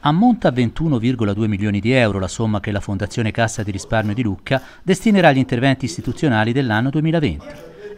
Ammonta a 21,2 milioni di euro la somma che la Fondazione Cassa di risparmio di Lucca destinerà agli interventi istituzionali dell'anno 2020.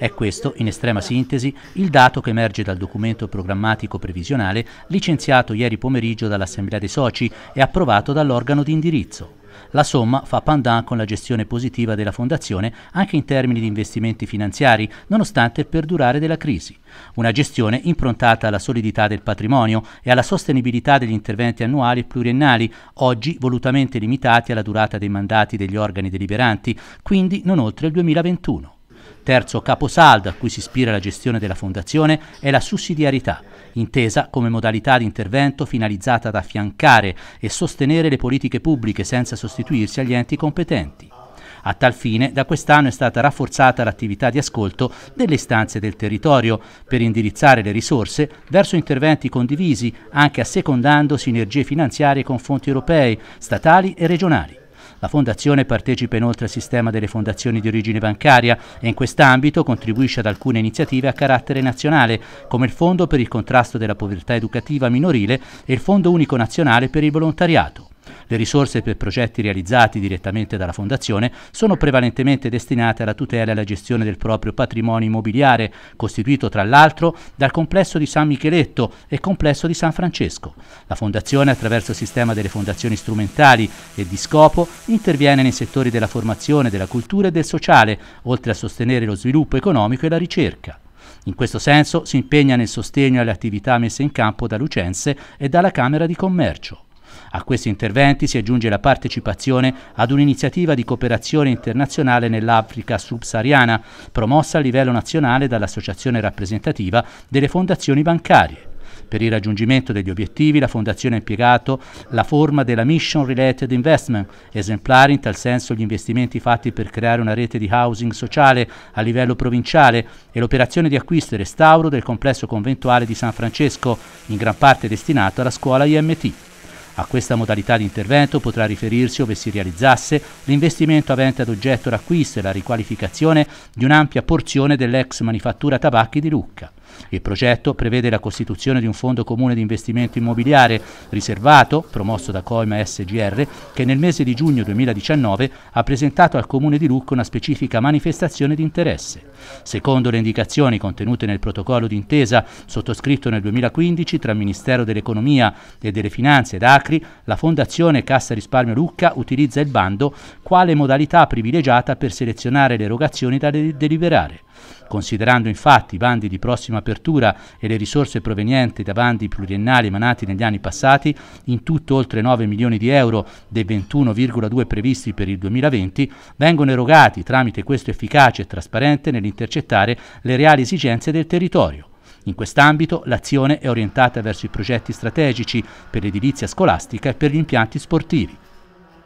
È questo, in estrema sintesi, il dato che emerge dal documento programmatico previsionale licenziato ieri pomeriggio dall'Assemblea dei Soci e approvato dall'organo di indirizzo. La somma fa pandan con la gestione positiva della Fondazione anche in termini di investimenti finanziari, nonostante il perdurare della crisi. Una gestione improntata alla solidità del patrimonio e alla sostenibilità degli interventi annuali e pluriennali, oggi volutamente limitati alla durata dei mandati degli organi deliberanti, quindi non oltre il 2021. Terzo caposaldo a cui si ispira la gestione della Fondazione è la sussidiarietà, intesa come modalità di intervento finalizzata ad affiancare e sostenere le politiche pubbliche senza sostituirsi agli enti competenti. A tal fine, da quest'anno è stata rafforzata l'attività di ascolto delle istanze del territorio per indirizzare le risorse verso interventi condivisi, anche assecondando sinergie finanziarie con fonti europee, statali e regionali. La Fondazione partecipa inoltre al sistema delle fondazioni di origine bancaria e in quest'ambito contribuisce ad alcune iniziative a carattere nazionale, come il Fondo per il contrasto della povertà educativa minorile e il Fondo unico nazionale per il volontariato. Le risorse per progetti realizzati direttamente dalla Fondazione sono prevalentemente destinate alla tutela e alla gestione del proprio patrimonio immobiliare, costituito tra l'altro dal complesso di San Micheletto e complesso di San Francesco. La Fondazione, attraverso il sistema delle fondazioni strumentali e di scopo, interviene nei settori della formazione, della cultura e del sociale, oltre a sostenere lo sviluppo economico e la ricerca. In questo senso si impegna nel sostegno alle attività messe in campo da Lucense e dalla Camera di Commercio. A questi interventi si aggiunge la partecipazione ad un'iniziativa di cooperazione internazionale nell'Africa subsahariana, promossa a livello nazionale dall'Associazione rappresentativa delle fondazioni bancarie. Per il raggiungimento degli obiettivi la Fondazione ha impiegato la forma della Mission Related Investment, esemplari in tal senso gli investimenti fatti per creare una rete di housing sociale a livello provinciale e l'operazione di acquisto e restauro del complesso conventuale di San Francesco, in gran parte destinato alla scuola IMT. A questa modalità di intervento potrà riferirsi, ove si realizzasse, l'investimento avente ad oggetto l'acquisto e la riqualificazione di un'ampia porzione dell'ex manifattura tabacchi di Lucca. Il progetto prevede la costituzione di un fondo comune di investimento immobiliare riservato, promosso da Coima SGR, che nel mese di giugno 2019 ha presentato al Comune di Lucca una specifica manifestazione di interesse. Secondo le indicazioni contenute nel protocollo d'intesa sottoscritto nel 2015 tra Ministero dell'Economia e delle Finanze ed Acri, la Fondazione Cassa Risparmio Lucca utilizza il bando quale modalità privilegiata per selezionare le erogazioni da de- deliberare. Considerando infatti i bandi di prossima apertura e le risorse provenienti da bandi pluriennali emanati negli anni passati, in tutto oltre 9 milioni di euro dei 21,2 previsti per il 2020 vengono erogati tramite questo efficace e trasparente nell'intercettare le reali esigenze del territorio. In quest'ambito l'azione è orientata verso i progetti strategici per l'edilizia scolastica e per gli impianti sportivi.